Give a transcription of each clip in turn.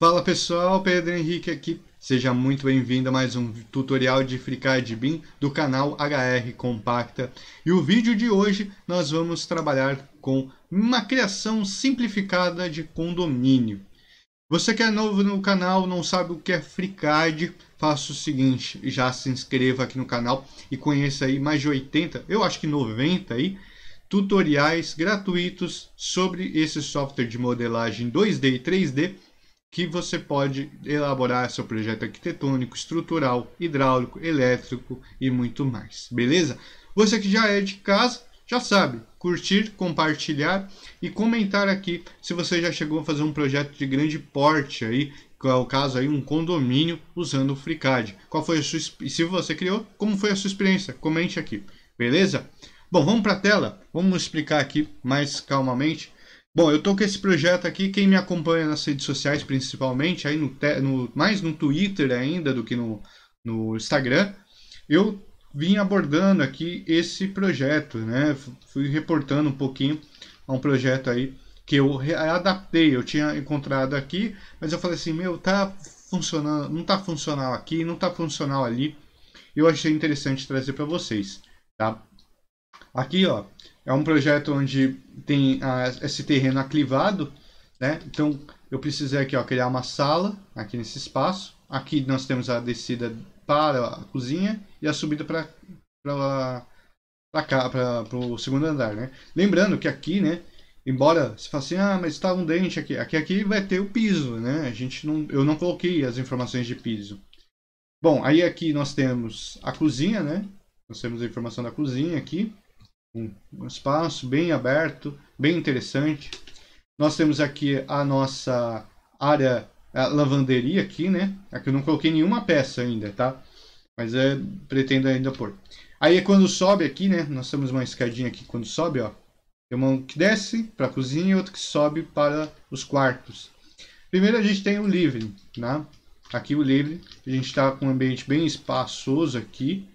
Fala pessoal, Pedro Henrique aqui. Seja muito bem-vindo a mais um tutorial de FreeCAD BIM do canal HR Compacta. E o vídeo de hoje nós vamos trabalhar com uma criação simplificada de condomínio. Você que é novo no canal, não sabe o que é FreeCAD, faça o seguinte, já se inscreva aqui no canal e conheça aí mais de 80, eu acho que 90 aí, tutoriais gratuitos sobre esse software de modelagem 2D e 3D que você pode elaborar seu projeto arquitetônico, estrutural, hidráulico, elétrico e muito mais, beleza? Você que já é de casa, já sabe, curtir, compartilhar e comentar aqui se você já chegou a fazer um projeto de grande porte aí, que é o caso aí um condomínio usando o FreeCAD. Qual foi a sua e se você criou, como foi a sua experiência? Comente aqui, beleza? Bom, vamos para a tela. Vamos explicar aqui mais calmamente Bom, eu tô com esse projeto aqui, quem me acompanha nas redes sociais principalmente, aí no, no mais no Twitter ainda do que no, no Instagram, eu vim abordando aqui esse projeto, né? Fui reportando um pouquinho a um projeto aí que eu adaptei, eu tinha encontrado aqui, mas eu falei assim, meu, tá funcionando, não tá funcional aqui, não tá funcional ali. Eu achei interessante trazer para vocês, tá? Aqui, ó, é um projeto onde tem esse terreno aclivado, né? Então eu precisei aqui ó, criar uma sala aqui nesse espaço. Aqui nós temos a descida para a cozinha e a subida para para cá, para o segundo andar, né? Lembrando que aqui, né? Embora se fale assim, ah, mas está um dente aqui, aqui aqui vai ter o piso, né? A gente não, eu não coloquei as informações de piso. Bom, aí aqui nós temos a cozinha, né? Nós temos a informação da cozinha aqui um espaço bem aberto, bem interessante. Nós temos aqui a nossa área a lavanderia aqui, né? Aqui é eu não coloquei nenhuma peça ainda, tá? Mas é, pretendo ainda pôr. Aí quando sobe aqui, né? Nós temos uma escadinha aqui quando sobe, ó. Tem uma que desce para a cozinha e outra que sobe para os quartos. Primeiro a gente tem o livre, né? Aqui o livre, a gente está com um ambiente bem espaçoso aqui,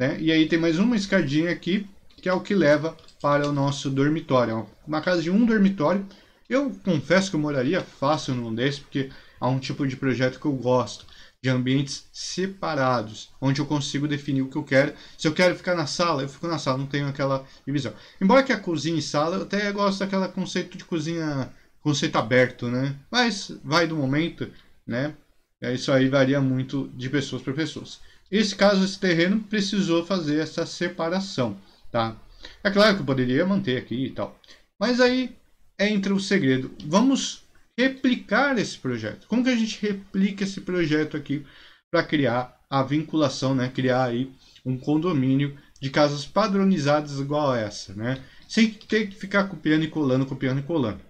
né? E aí tem mais uma escadinha aqui que é o que leva para o nosso dormitório. É uma casa de um dormitório. Eu confesso que eu moraria fácil num desses, porque há um tipo de projeto que eu gosto, de ambientes separados, onde eu consigo definir o que eu quero. Se eu quero ficar na sala, eu fico na sala, não tenho aquela divisão. Embora que a cozinha e sala, eu até gosto daquela conceito de cozinha, conceito aberto, né? Mas vai do momento, né? É, isso aí varia muito de pessoas para pessoas. Esse caso, esse terreno precisou fazer essa separação. Tá? É claro que eu poderia manter aqui e tal. Mas aí entra o segredo. Vamos replicar esse projeto. Como que a gente replica esse projeto aqui para criar a vinculação, né? criar aí um condomínio de casas padronizadas igual a essa, né? sem ter que ficar copiando e colando, copiando e colando.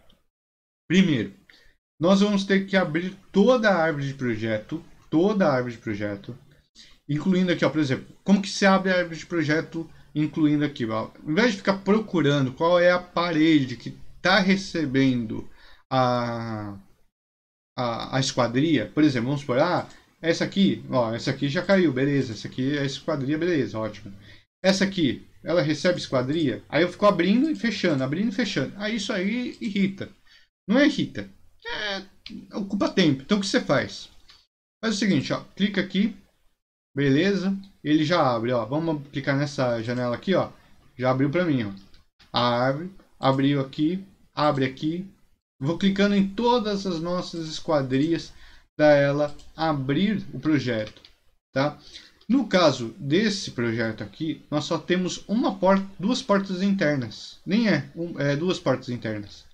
Primeiro, nós vamos ter que abrir toda a árvore de projeto, toda a árvore de projeto, incluindo aqui, ó, por exemplo, como que se abre a árvore de projeto incluindo aqui, ó, em vez de ficar procurando qual é a parede que está recebendo a, a, a, esquadria, por exemplo, vamos supor, ah, essa aqui, ó, essa aqui já caiu, beleza, essa aqui é a esquadria, beleza, ótimo. Essa aqui, ela recebe esquadria, aí eu fico abrindo e fechando, abrindo e fechando, aí isso aí irrita. Não é irrita, é, ocupa tempo, então o que você faz? Faz o seguinte, ó, clica aqui, Beleza? Ele já abre, ó. Vamos clicar nessa janela aqui, ó. Já abriu para mim, ó. A árvore abriu aqui, abre aqui. Vou clicando em todas as nossas esquadrias para ela abrir o projeto, tá? No caso desse projeto aqui, nós só temos uma porta, duas portas internas. Nem é, um, é duas portas internas.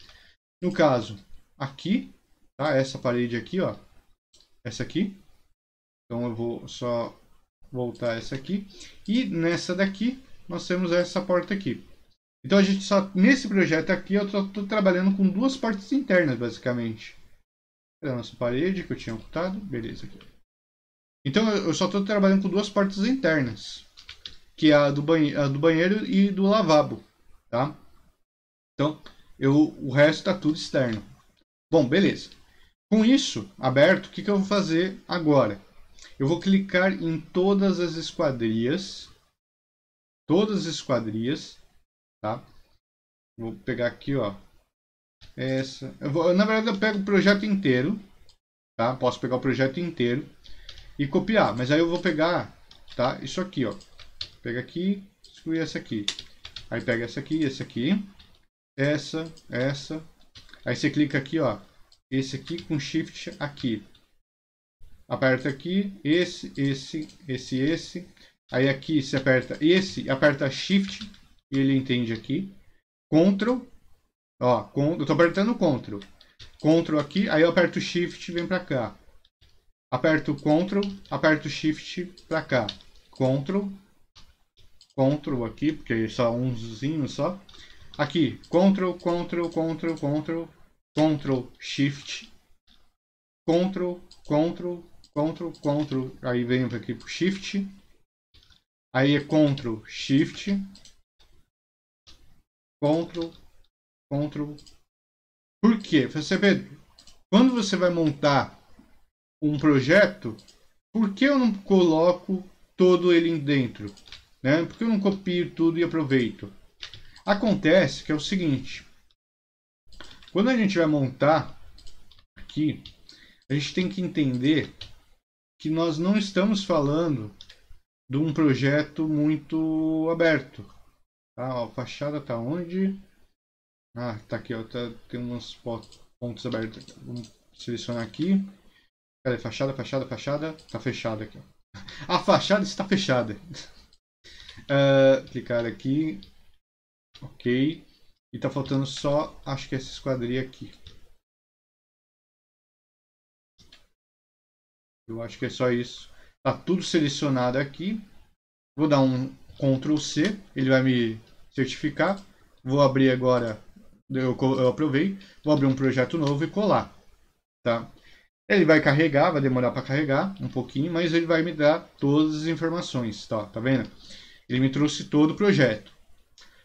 No caso, aqui, tá? Essa parede aqui, ó. Essa aqui. Então eu vou só voltar essa aqui. E nessa daqui, nós temos essa porta aqui. Então a gente só, nesse projeto aqui, eu estou trabalhando com duas partes internas, basicamente. É a nossa parede que eu tinha ocultado, beleza. Então eu só estou trabalhando com duas portas internas, que é a do, banhe a do banheiro e do lavabo, tá? Então, eu, o resto está tudo externo. Bom, beleza. Com isso aberto, o que, que eu vou fazer agora? Eu vou clicar em todas as esquadrias. Todas as esquadrias, tá? Vou pegar aqui, ó. Essa. Eu vou, na verdade, eu pego o projeto inteiro, tá? Posso pegar o projeto inteiro e copiar. Mas aí eu vou pegar, tá? Isso aqui, ó. Pega aqui, exclui essa aqui. Aí pega essa aqui, essa aqui, essa, essa. Aí você clica aqui, ó. Esse aqui com shift aqui aperta aqui, esse, esse, esse, esse. Aí aqui você aperta esse, aperta Shift, e ele entende aqui. Ctrl, ó, con, eu tô apertando Ctrl. Ctrl aqui, aí eu aperto Shift e vem pra cá. Aperto Ctrl, aperto Shift pra cá. Ctrl, Ctrl aqui, porque é só umzinho só. Aqui, Ctrl, Ctrl, Ctrl, Ctrl, Ctrl, Shift, Ctrl, Ctrl, Ctrl, Ctrl, aí vem aqui pro Shift. Aí é Ctrl, Shift. Ctrl, Ctrl. Por quê? Você vê, quando você vai montar um projeto, por que eu não coloco todo ele dentro? Né? Por que eu não copio tudo e aproveito? Acontece que é o seguinte. Quando a gente vai montar aqui, a gente tem que entender que nós não estamos falando de um projeto muito aberto. Ah, a fachada está onde? Ah, tá aqui, ó, tá, tem uns pontos abertos. Aqui. Vamos selecionar aqui. Cadê? Fachada, fachada, fachada. Tá fechada aqui. Ó. A fachada está fechada. uh, clicar aqui. Ok. E tá faltando só, acho que essa esquadria aqui. Eu acho que é só isso. Tá tudo selecionado aqui. Vou dar um Ctrl C, ele vai me certificar. Vou abrir agora, eu, eu aprovei, vou abrir um projeto novo e colar. Tá? Ele vai carregar, vai demorar para carregar um pouquinho, mas ele vai me dar todas as informações, tá? Tá vendo? Ele me trouxe todo o projeto.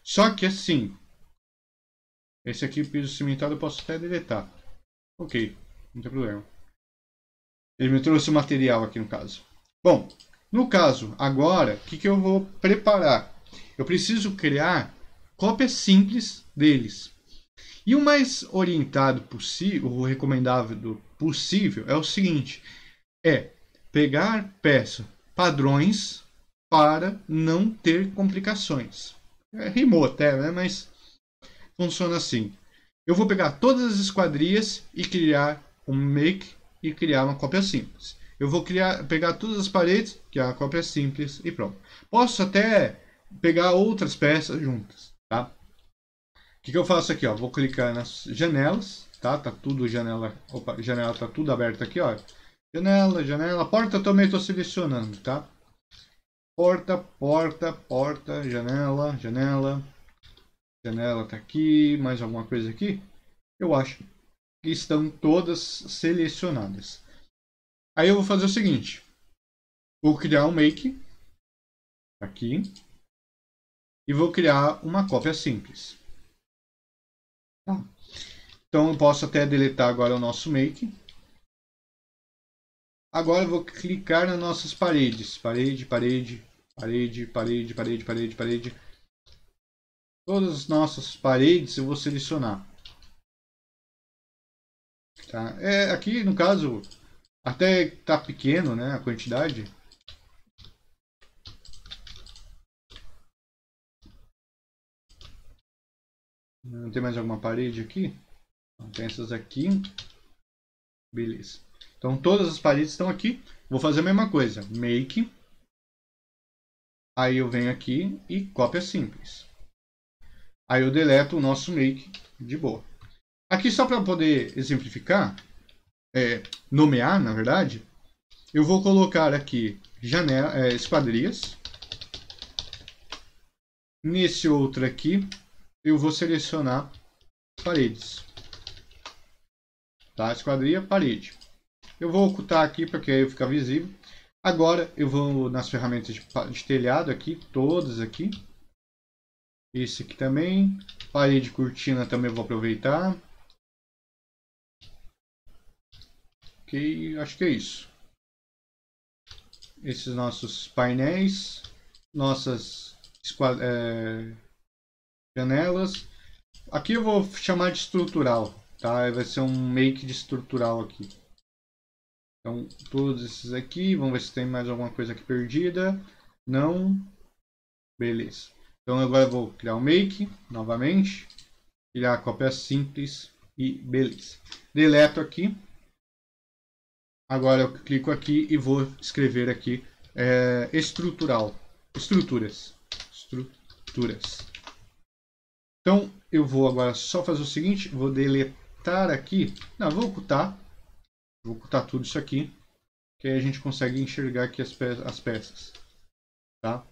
Só que assim, esse aqui piso cimentado eu posso até deletar. Ok, não tem problema. Ele me trouxe o material aqui no caso. Bom, no caso, agora, o que, que eu vou preparar? Eu preciso criar cópias simples deles. E o mais orientado possível, o recomendável possível, é o seguinte: é pegar peça padrões para não ter complicações. É, rimou até, né? Mas funciona assim. Eu vou pegar todas as esquadrias e criar um make e criar uma cópia simples. Eu vou criar, pegar todas as paredes, que é a cópia é simples e pronto. Posso até pegar outras peças juntas, tá? O que, que eu faço aqui, ó? Vou clicar nas janelas, tá? Tá tudo janela, opa, janela tá tudo aberto aqui, ó. Janela, janela, porta também estou selecionando, tá? Porta, porta, porta, janela, janela. Janela tá aqui, mais alguma coisa aqui? Eu acho estão todas selecionadas. Aí eu vou fazer o seguinte. Vou criar um make. Aqui. E vou criar uma cópia simples. Tá. Então eu posso até deletar agora o nosso make. Agora eu vou clicar nas nossas paredes. Parede, parede, parede, parede, parede, parede, parede. Todas as nossas paredes eu vou selecionar. Tá? É, aqui, no caso, até tá pequeno né, a quantidade. Não tem mais alguma parede aqui? Tem essas aqui. Beleza. Então todas as paredes estão aqui. Vou fazer a mesma coisa. Make. Aí eu venho aqui e cópia simples. Aí eu deleto o nosso make de boa. Aqui, só para poder exemplificar, é, nomear, na verdade, eu vou colocar aqui janela, é, esquadrias. Nesse outro aqui, eu vou selecionar paredes. Tá? Esquadria, parede. Eu vou ocultar aqui porque aí fica visível. Agora eu vou nas ferramentas de, de telhado aqui, todas aqui. Esse aqui também. Parede cortina também vou aproveitar. Ok, acho que é isso. Esses nossos painéis, nossas é, janelas. Aqui eu vou chamar de estrutural, tá? Vai ser um make de estrutural aqui. Então, todos esses aqui. Vamos ver se tem mais alguma coisa aqui perdida. Não. Beleza. Então, agora eu vou criar o um make, novamente. Criar a cópia simples e beleza. Deleto aqui. Agora eu clico aqui e vou escrever aqui é, estrutural. Estruturas. Estruturas. Então eu vou agora só fazer o seguinte, vou deletar aqui. Não, vou ocultar. Vou ocultar tudo isso aqui. Que aí a gente consegue enxergar aqui as, pe as peças. Tá?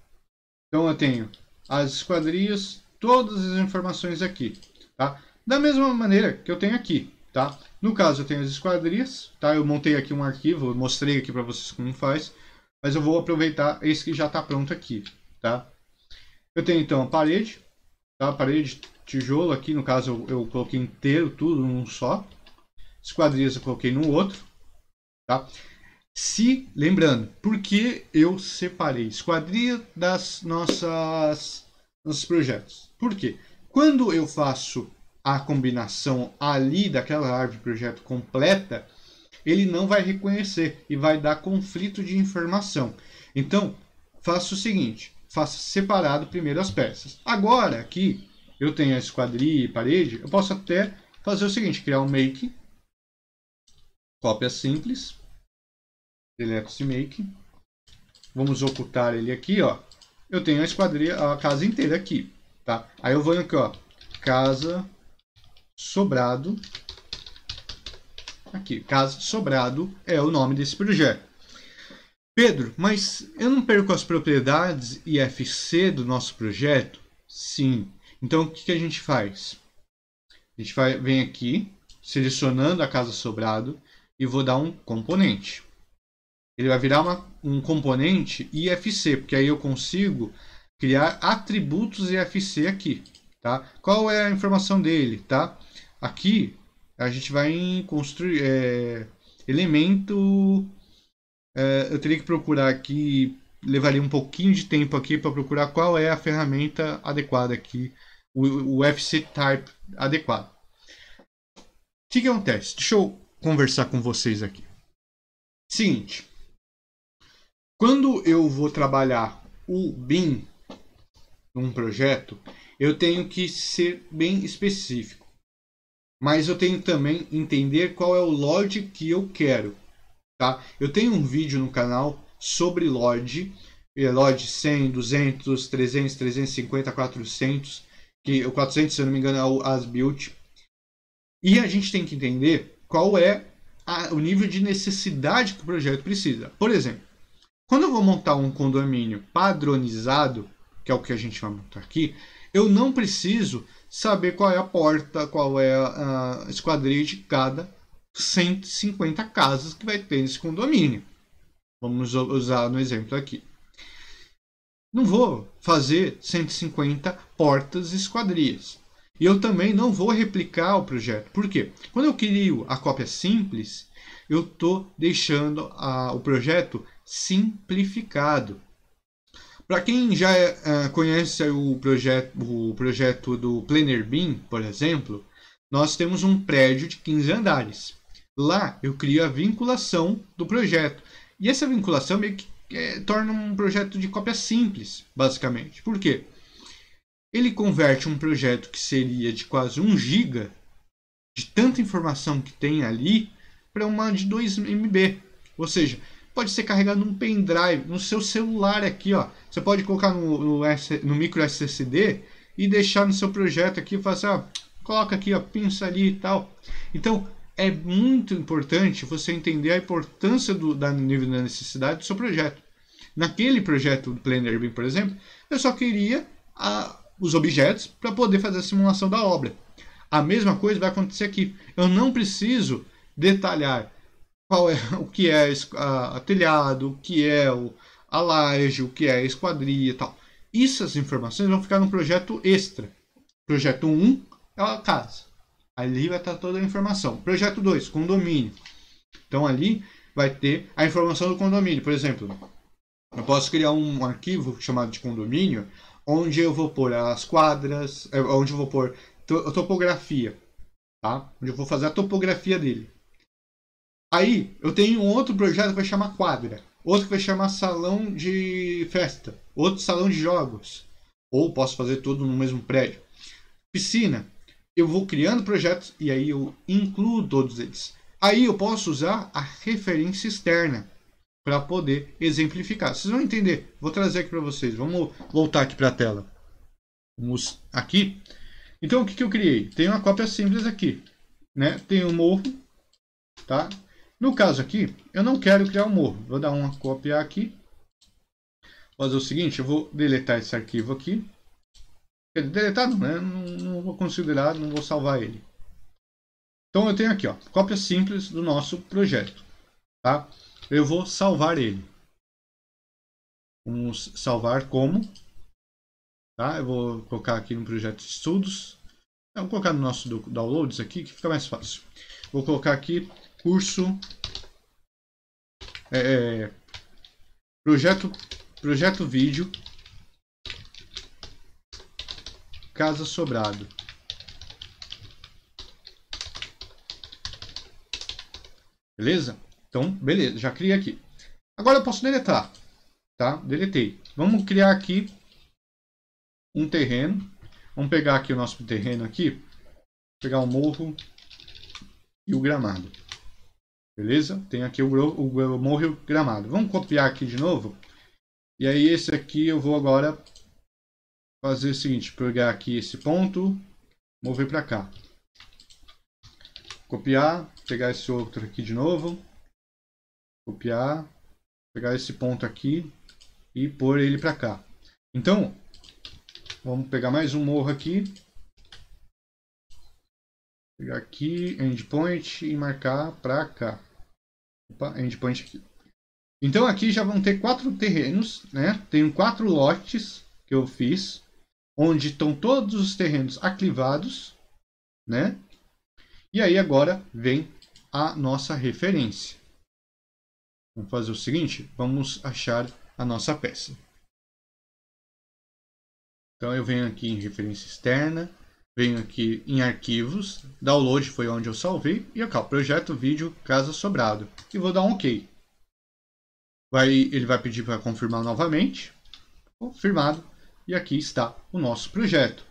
Então eu tenho as quadrilhas, todas as informações aqui. Tá? Da mesma maneira que eu tenho aqui. Tá? No caso, eu tenho as esquadrias, tá? Eu montei aqui um arquivo, mostrei aqui para vocês como faz, mas eu vou aproveitar esse que já está pronto aqui, tá? Eu tenho então a parede, tá? A parede tijolo aqui, no caso eu, eu coloquei inteiro, tudo num só. Esquadrias eu coloquei no outro, tá? Se, lembrando, por que eu separei esquadria das nossas nossos projetos? Por quê? Quando eu faço a combinação ali daquela árvore projeto completa, ele não vai reconhecer e vai dar conflito de informação. Então, faça o seguinte, faça separado primeiro as peças. Agora, aqui, eu tenho a esquadria e parede, eu posso até fazer o seguinte, criar um make, cópia simples, delete make, vamos ocultar ele aqui, ó. Eu tenho a esquadria a casa inteira aqui, tá? Aí eu vou aqui, ó, casa sobrado aqui, casa sobrado é o nome desse projeto. Pedro, mas eu não perco as propriedades IFC do nosso projeto? Sim. Então o que, que a gente faz? A gente vai, vem aqui, selecionando a casa sobrado e vou dar um componente. Ele vai virar uma, um componente IFC, porque aí eu consigo criar atributos IFC aqui. Tá? Qual é a informação dele? Tá? Aqui a gente vai construir é, elemento. É, eu teria que procurar aqui, levaria um pouquinho de tempo aqui para procurar qual é a ferramenta adequada aqui, o, o FC type adequado. O que, que acontece? Deixa eu conversar com vocês aqui. Seguinte, quando eu vou trabalhar o BIM num projeto, eu tenho que ser bem específico mas eu tenho também entender qual é o LOD que eu quero, tá? Eu tenho um vídeo no canal sobre LOD, LOD 100, 200, 300, 350, 400, que o 400, se eu não me engano, é o as-built. E a gente tem que entender qual é a, o nível de necessidade que o projeto precisa. Por exemplo, quando eu vou montar um condomínio padronizado, que é o que a gente vai montar aqui, eu não preciso saber qual é a porta, qual é a, a esquadrilha de cada 150 casas que vai ter nesse condomínio. Vamos usar no exemplo aqui. Não vou fazer 150 portas e esquadrias. E eu também não vou replicar o projeto. Por quê? Quando eu crio a cópia simples, eu estou deixando a, o projeto simplificado. Para quem já uh, conhece o projeto, o projeto do Planner Bean, por exemplo, nós temos um prédio de 15 andares. Lá eu crio a vinculação do projeto. E essa vinculação meio que é, torna um projeto de cópia simples, basicamente. Por quê? Ele converte um projeto que seria de quase 1 GB, de tanta informação que tem ali, para uma de 2 MB. Ou seja, pode ser carregado num pendrive, no seu celular aqui, ó. Você pode colocar no, no, S, no micro SSD e deixar no seu projeto aqui, fazer, assim, ó, coloca aqui, ó, pinça ali e tal. Então, é muito importante você entender a importância do da nível da necessidade do seu projeto. Naquele projeto do Planner por exemplo, eu só queria a, os objetos para poder fazer a simulação da obra. A mesma coisa vai acontecer aqui. Eu não preciso detalhar qual é o que é a, telhado, o que é o, a laje, o que é a esquadria e tal. Essas informações vão ficar no projeto extra. Projeto 1 é a casa. Ali vai estar toda a informação. Projeto 2, condomínio. Então ali vai ter a informação do condomínio. Por exemplo, eu posso criar um arquivo chamado de condomínio, onde eu vou pôr as quadras, é, onde eu vou pôr a topografia, tá? Onde eu vou fazer a topografia dele. Aí eu tenho um outro projeto que vai chamar quadra, outro que vai chamar salão de festa, outro salão de jogos, ou posso fazer tudo no mesmo prédio. Piscina, eu vou criando projetos e aí eu incluo todos eles. Aí eu posso usar a referência externa para poder exemplificar. Vocês vão entender. Vou trazer aqui para vocês. Vamos voltar aqui para a tela. Vamos aqui. Então o que, que eu criei? Tem uma cópia simples aqui, né? Tem um morro, tá? No caso aqui, eu não quero criar um morro. Vou dar uma copiar aqui. Vou fazer o seguinte, eu vou deletar esse arquivo aqui. Deletar não, né? Não, não vou considerar, não vou salvar ele. Então eu tenho aqui, ó, cópia simples do nosso projeto, tá? Eu vou salvar ele. Vamos salvar como, tá? Eu vou colocar aqui no projeto estudos. Eu então, vou colocar no nosso downloads aqui, que fica mais fácil. Vou colocar aqui curso é, é, projeto projeto vídeo casa sobrado beleza então beleza já criei aqui agora eu posso deletar tá deletei vamos criar aqui um terreno vamos pegar aqui o nosso terreno aqui pegar o morro e o gramado Beleza? Tem aqui o, o gramado. Vamos copiar aqui de novo. E aí esse aqui eu vou agora fazer o seguinte. Pegar aqui esse ponto. Mover para cá. Copiar. Pegar esse outro aqui de novo. Copiar. Pegar esse ponto aqui. E pôr ele para cá. Então, vamos pegar mais um morro aqui pegar aqui, endpoint e marcar para cá. Opa, endpoint aqui. Então aqui já vão ter quatro terrenos, né? Tenho quatro lotes que eu fiz, onde estão todos os terrenos aclivados, né? E aí agora vem a nossa referência. Vamos fazer o seguinte, vamos achar a nossa peça. Então eu venho aqui em referência externa, venho aqui em arquivos, download foi onde eu salvei, e aqui ó, projeto vídeo casa sobrado, e vou dar um ok. Vai, ele vai pedir para confirmar novamente, confirmado, e aqui está o nosso projeto.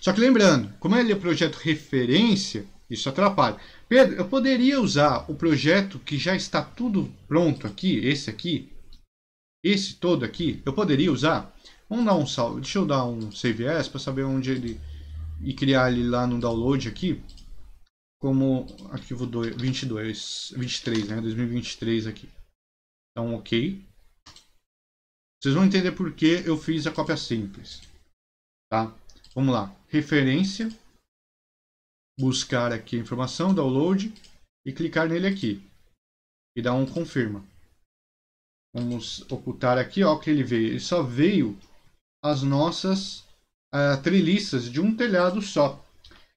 Só que lembrando, como ele é projeto referência, isso atrapalha. Pedro, eu poderia usar o projeto que já está tudo pronto aqui, esse aqui, esse todo aqui, eu poderia usar? Vamos dar um salve, deixa eu dar um CVS para saber onde ele e criar ele lá no download aqui como arquivo 22, 23, né, 2023 aqui. Então, ok. Vocês vão entender por que eu fiz a cópia simples. Tá? Vamos lá. Referência. Buscar aqui a informação, download. E clicar nele aqui. E dar um confirma. Vamos ocultar aqui, ó, que ele veio. Ele só veio as nossas uh, treliças de um telhado só.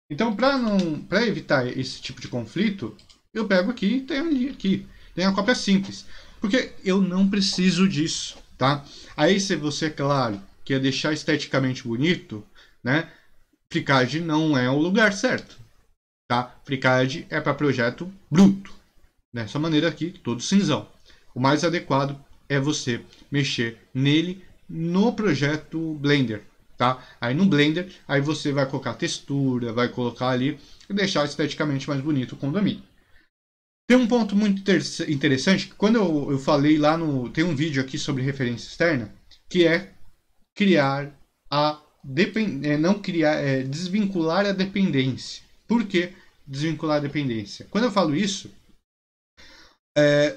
Então, para evitar esse tipo de conflito, eu pego aqui e tenho aqui. Tem a cópia simples. Porque eu não preciso disso, tá? Aí, se você, claro, quer deixar esteticamente bonito, né? Fricade não é o lugar certo, tá? Fricade é para projeto bruto. Dessa maneira aqui, todo cinzão. O mais adequado é você mexer nele no projeto Blender, tá? Aí no Blender, aí você vai colocar textura, vai colocar ali e deixar esteticamente mais bonito o condomínio. Tem um ponto muito interessante que quando eu, eu falei lá no. Tem um vídeo aqui sobre referência externa, que é criar a depend, é, não criar, é, desvincular a dependência. Por que desvincular a dependência? Quando eu falo isso, é,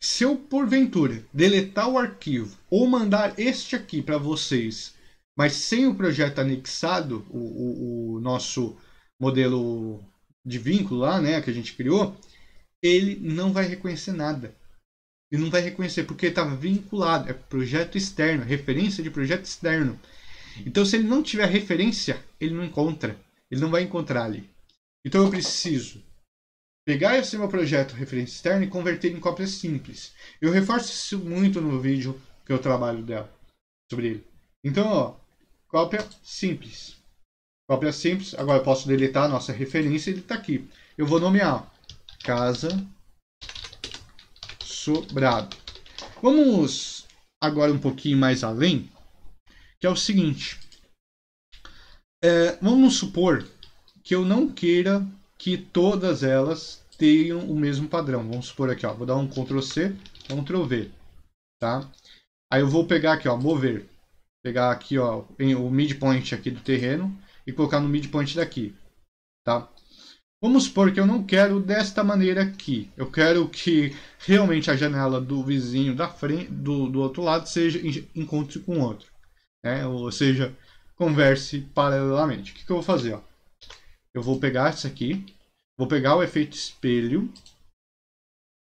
se eu porventura deletar o arquivo ou mandar este aqui para vocês mas sem o projeto anexado, o, o, o nosso modelo de vínculo lá, né, que a gente criou, ele não vai reconhecer nada. Ele não vai reconhecer porque estava vinculado, é projeto externo, referência de projeto externo. Então, se ele não tiver referência, ele não encontra, ele não vai encontrar ali. Então, eu preciso pegar esse meu projeto referência externa e converter em cópia simples. Eu reforço isso muito no vídeo que eu trabalho dela, sobre ele. Então, ó, Cópia simples. Cópia simples. Agora eu posso deletar a nossa referência. Ele está aqui. Eu vou nomear Casa Sobrado. Vamos agora um pouquinho mais além. Que é o seguinte. É, vamos supor que eu não queira que todas elas tenham o mesmo padrão. Vamos supor aqui, ó, vou dar um Ctrl C, Ctrl V, tá? Aí eu vou pegar aqui, ó, mover pegar aqui ó, o midpoint aqui do terreno e colocar no midpoint daqui. Tá? Vamos supor que eu não quero desta maneira aqui. Eu quero que realmente a janela do vizinho da frente, do, do outro lado seja encontre com o outro. Né? Ou seja, converse paralelamente. O que, que eu vou fazer? Ó? Eu vou pegar isso aqui. Vou pegar o efeito espelho.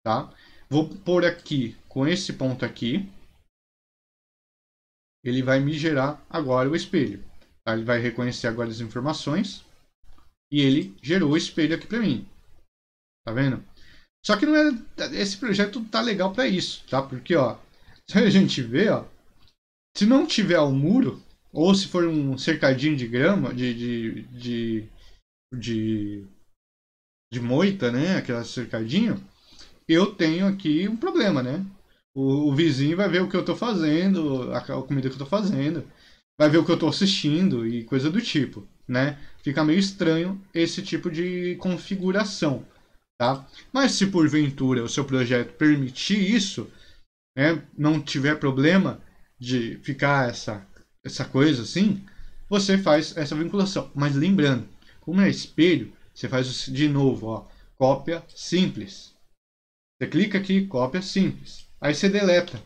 Tá? Vou pôr aqui com esse ponto aqui ele vai me gerar agora o espelho. Tá? Ele vai reconhecer agora as informações e ele gerou o espelho aqui para mim. Tá vendo? Só que não é esse projeto tá legal para isso, tá? Porque ó, se a gente vê, ó, se não tiver o um muro ou se for um cercadinho de grama, de de, de, de, de moita, né, aquela cercadinho, eu tenho aqui um problema, né? O, o vizinho vai ver o que eu tô fazendo, a, a comida que eu tô fazendo, vai ver o que eu tô assistindo e coisa do tipo, né? Fica meio estranho esse tipo de configuração, tá? Mas se porventura o seu projeto permitir isso, né, não tiver problema de ficar essa essa coisa assim, você faz essa vinculação. Mas lembrando, como é espelho, você faz de novo, ó, cópia simples. Você clica aqui, cópia simples. Aí você deleta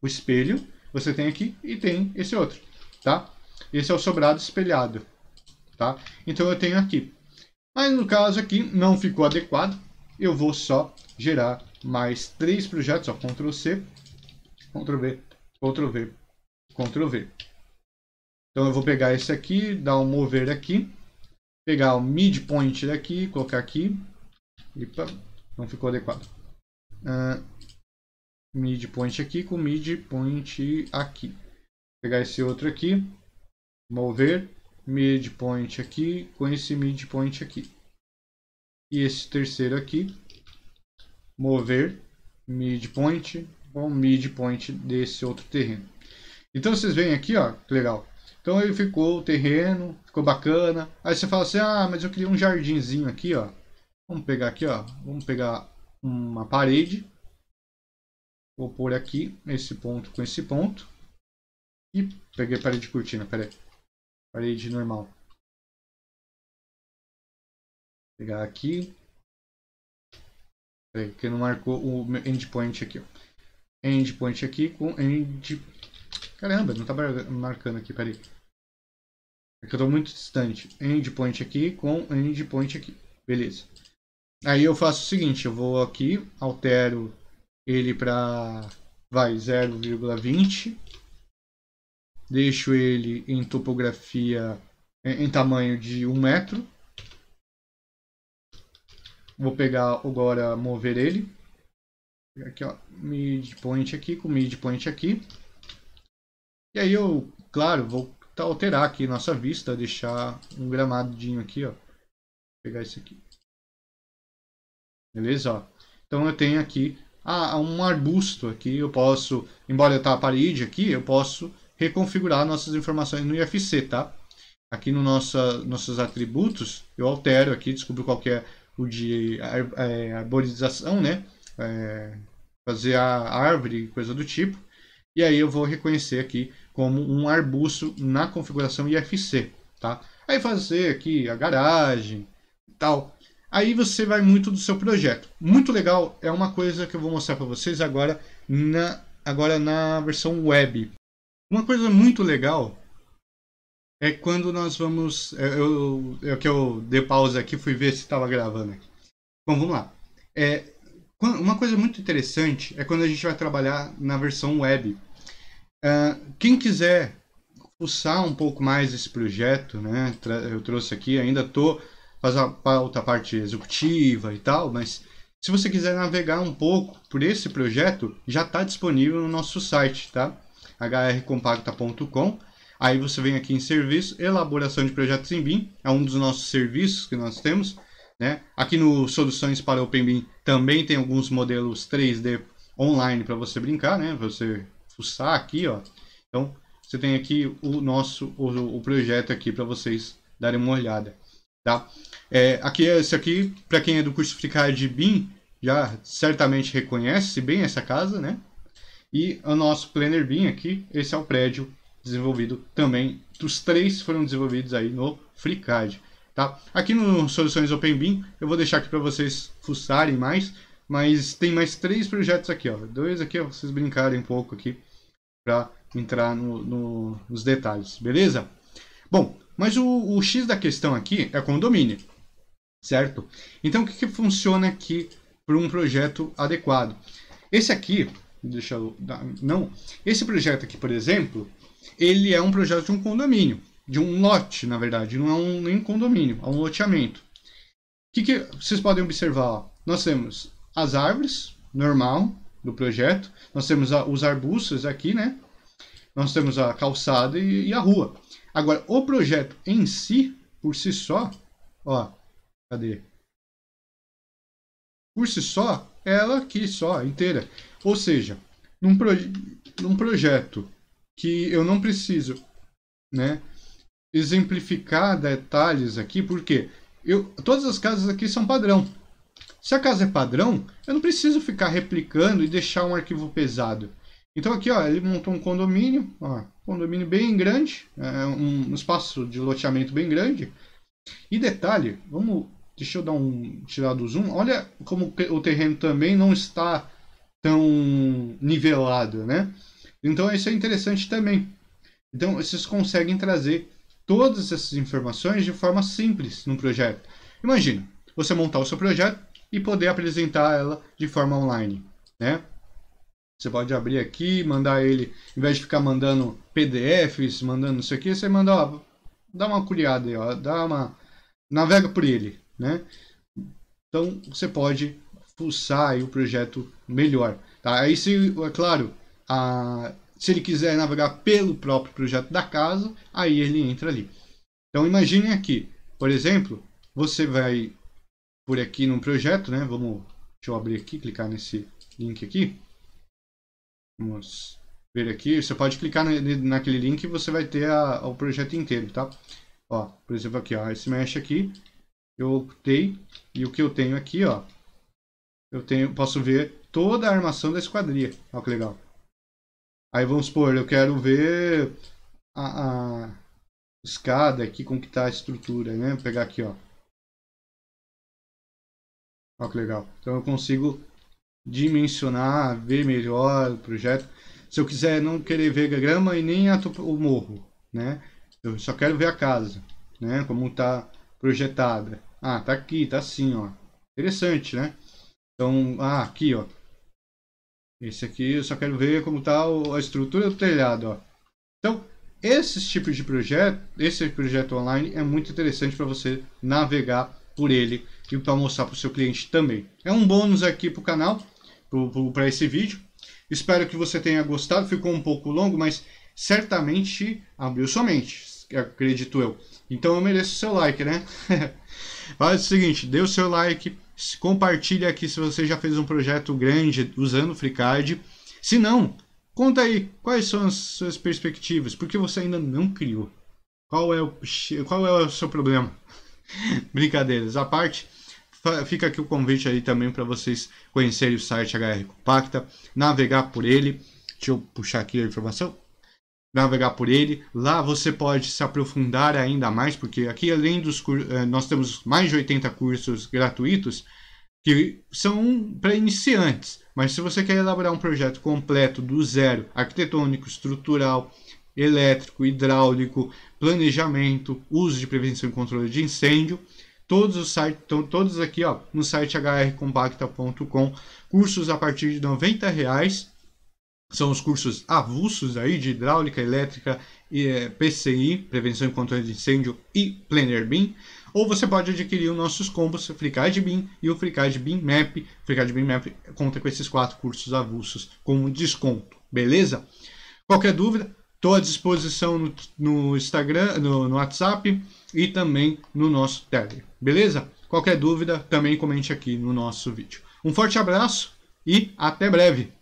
o espelho, você tem aqui e tem esse outro, tá? Esse é o sobrado espelhado, tá? Então eu tenho aqui. Mas no caso aqui não ficou adequado, eu vou só gerar mais três projetos, ó, Ctrl C, Ctrl V, Ctrl V, Ctrl V. Então eu vou pegar esse aqui, dar um mover aqui, pegar o midpoint daqui, colocar aqui, Epa, não ficou adequado. Uh, midpoint aqui com midpoint aqui. Vou pegar esse outro aqui, mover, midpoint aqui com esse midpoint aqui. E esse terceiro aqui, mover, midpoint com midpoint desse outro terreno. Então vocês veem aqui, ó, que legal. Então ele ficou o terreno, ficou bacana. Aí você fala assim, ah, mas eu queria um jardinzinho aqui, ó. Vamos pegar aqui, ó. Vamos pegar uma parede Vou pôr aqui esse ponto com esse ponto. E peguei parede de cortina, peraí. Parede normal. Vou pegar aqui. Peraí, que não marcou o endpoint aqui. Ó. Endpoint aqui com end... Caramba, não tá marcando aqui, peraí. É que eu tô muito distante. Endpoint aqui com endpoint aqui. Beleza. Aí eu faço o seguinte, eu vou aqui, altero ele para vai 0,20. Deixo ele em topografia em tamanho de 1 metro. Vou pegar agora mover ele. Aqui ó, midpoint aqui com midpoint aqui. E aí eu, claro, vou tá, alterar aqui nossa vista, deixar um gramadinho aqui, ó. Vou pegar isso aqui. Beleza, ó. Então eu tenho aqui a ah, um arbusto aqui, eu posso, embora eu tá a parede aqui, eu posso reconfigurar nossas informações no IFC, tá? Aqui no nossa, nossos atributos, eu altero aqui, descubro qual é o de é, arborização, né? É, fazer a árvore, coisa do tipo. E aí eu vou reconhecer aqui como um arbusto na configuração IFC, tá? Aí fazer aqui a garagem e tal. Aí você vai muito do seu projeto. Muito legal é uma coisa que eu vou mostrar para vocês agora na, agora na versão web. Uma coisa muito legal é quando nós vamos. É, eu, é que eu dei pausa aqui, fui ver se estava gravando aqui. Bom, vamos lá. É, uma coisa muito interessante é quando a gente vai trabalhar na versão web. Uh, quem quiser usar um pouco mais esse projeto, né? Eu trouxe aqui, ainda estou faz a pauta parte executiva e tal, mas se você quiser navegar um pouco por esse projeto, já está disponível no nosso site, tá? hrcompacta.com. Aí você vem aqui em serviço, elaboração de projetos em BIM, é um dos nossos serviços que nós temos. Né? Aqui no Soluções para bim também tem alguns modelos 3D online para você brincar, né? você fuçar aqui, ó. Então, você tem aqui o nosso o, o projeto aqui para vocês darem uma olhada. Tá? É, aqui, esse aqui, para quem é do curso Fricard de BIM, já certamente reconhece bem essa casa, né? E o nosso Planner BIM aqui, esse é o prédio desenvolvido também. Os três foram desenvolvidos aí no FreeCAD. Tá? Aqui no Soluções Open OpenBIM, eu vou deixar aqui para vocês fuçarem mais, mas tem mais três projetos aqui, ó. dois aqui, ó, vocês brincarem um pouco aqui para entrar no, no, nos detalhes, beleza? Bom, mas o, o X da questão aqui é condomínio, certo? Então, o que, que funciona aqui para um projeto adequado? Esse aqui, deixa eu dar, não, esse projeto aqui, por exemplo, ele é um projeto de um condomínio, de um lote, na verdade, não é um, nem condomínio, é um loteamento. O que, que vocês podem observar? Ó? Nós temos as árvores, normal, do projeto, nós temos a, os arbustos aqui, né? Nós temos a calçada e, e a rua. Agora, o projeto em si, por si só, ó, cadê? Por si só, ela aqui só, inteira. Ou seja, num, pro num projeto que eu não preciso, né, exemplificar detalhes aqui, porque eu, todas as casas aqui são padrão. Se a casa é padrão, eu não preciso ficar replicando e deixar um arquivo pesado. Então aqui ó, ele montou um condomínio, ó, condomínio bem grande, é, um espaço de loteamento bem grande. E detalhe, vamos, deixa eu dar um tirar do zoom. Olha como o terreno também não está tão nivelado, né? Então isso é interessante também. Então vocês conseguem trazer todas essas informações de forma simples no projeto. Imagina, você montar o seu projeto e poder apresentar ela de forma online, né? Você pode abrir aqui, mandar ele, em vez de ficar mandando PDFs, mandando isso aqui, você manda, ó, dá uma curiada aí, ó, dá uma, navega por ele, né? Então você pode pulsar o projeto melhor, tá? Aí se, é claro, a, se ele quiser navegar pelo próprio projeto da casa, aí ele entra ali. Então imagine aqui, por exemplo, você vai por aqui num projeto, né? Vamos, deixa eu abrir aqui, clicar nesse link aqui. Vamos ver aqui. Você pode clicar naquele link e você vai ter a, o projeto inteiro, tá? Ó, por exemplo aqui, ó, esse mesh aqui, eu optei e o que eu tenho aqui, ó, eu tenho, posso ver toda a armação da esquadria. Olha que legal. Aí vamos supor, eu quero ver a, a escada aqui, como que tá a estrutura, né? Vou pegar aqui, ó. Olha que legal. Então eu consigo dimensionar, ver melhor o projeto. Se eu quiser não querer ver a grama e nem a, o morro, né? Eu só quero ver a casa, né? Como tá projetada. Ah, tá aqui, tá assim, ó. Interessante, né? Então, ah, aqui, ó. Esse aqui eu só quero ver como tá a estrutura do telhado, ó. Então, esses tipos de projeto, esse projeto online é muito interessante para você navegar por ele e para mostrar para o seu cliente também. É um bônus aqui para o canal para esse vídeo. Espero que você tenha gostado. Ficou um pouco longo, mas certamente abriu sua mente, acredito eu. Então eu mereço seu like, né? Faz o seguinte, dê o seu like, compartilha aqui se você já fez um projeto grande usando o FreeCAD. Se não, conta aí quais são as suas perspectivas, porque você ainda não criou. Qual é o, qual é o seu problema? Brincadeiras à parte. Fica aqui o convite aí também para vocês conhecerem o site HR Compacta, navegar por ele. Deixa eu puxar aqui a informação navegar por ele. Lá você pode se aprofundar ainda mais, porque aqui além dos eh, nós temos mais de 80 cursos gratuitos que são para iniciantes. Mas se você quer elaborar um projeto completo do zero, arquitetônico, estrutural, elétrico, hidráulico, planejamento, uso de prevenção e controle de incêndio, Todos os sites estão todos aqui ó, no site hrcompacta.com. Cursos a partir de 90 reais. São os cursos avulsos aí de hidráulica, elétrica, é, PCI, prevenção e controle de incêndio e Planner BIM. Ou você pode adquirir os nossos combos FreeCAD BIM e o FreeCAD BIM Map. O FreeCAD BIM Map conta com esses quatro cursos avulsos com desconto, beleza? Qualquer dúvida, estou à disposição no, no Instagram, no, no WhatsApp e também no nosso Telegram. Beleza? Qualquer dúvida, também comente aqui no nosso vídeo. Um forte abraço e até breve!